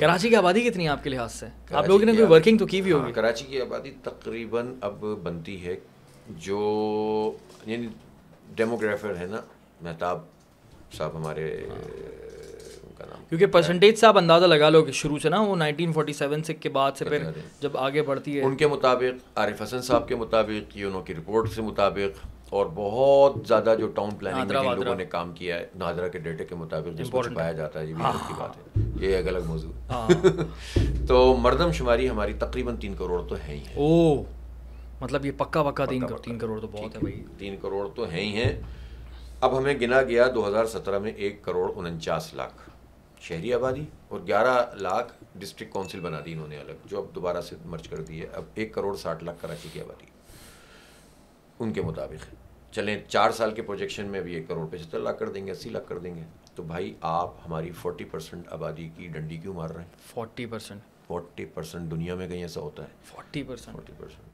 कराची की आबादी कितनी है आपके लिहाज से आप लोगों ने कोई वर्किंग तो की भी हाँ, होगी कराची की आबादी तकरीबन अब बनती है जो यानी डेमोग्राफर है ना मेहताब साहब हमारे हाँ। उनका नाम क्योंकि परसेंटेज से आप अंदाज़ा लगा लो कि शुरू से ना वो 1947 से के बाद से फिर जब आगे बढ़ती है उनके मुताबिक आरिफ हसन साहब के मुताबिक ये उनकी रिपोर्ट के मुताबिक और बहुत ज़्यादा जो टाउन प्लानिंग में जिन लोगों ने काम किया है नादरा के डेटे के मुताबिक जिसको छुपाया जाता है ये भी हाँ। की बात है ये एक अलग मौजूद हाँ। तो तो मरदमशुमारी हमारी तकरीबन तीन करोड़ तो है ही है ओ मतलब ये पक्का पक्का तीन करोड़ तीन करोड़ तो बहुत है भाई तीन करोड़ तो है ही है अब हमें गिना गया 2017 में एक करोड़ उनचास लाख शहरी आबादी और 11 लाख डिस्ट्रिक्ट काउंसिल बना दी इन्होंने अलग जो अब दोबारा से मर्ज कर दी है अब एक करोड़ साठ लाख कराची की आबादी उनके मुताबिक चलें चार साल के प्रोजेक्शन में भी एक करोड़ पचहत्तर लाख कर देंगे अस्सी लाख कर देंगे तो भाई आप हमारी फोर्टी परसेंट आबादी की डंडी क्यों मार रहे हैं फोर्टी परसेंट फोर्टी परसेंट दुनिया में कहीं ऐसा होता है फोर्टी परसेंट फोर्टी परसेंट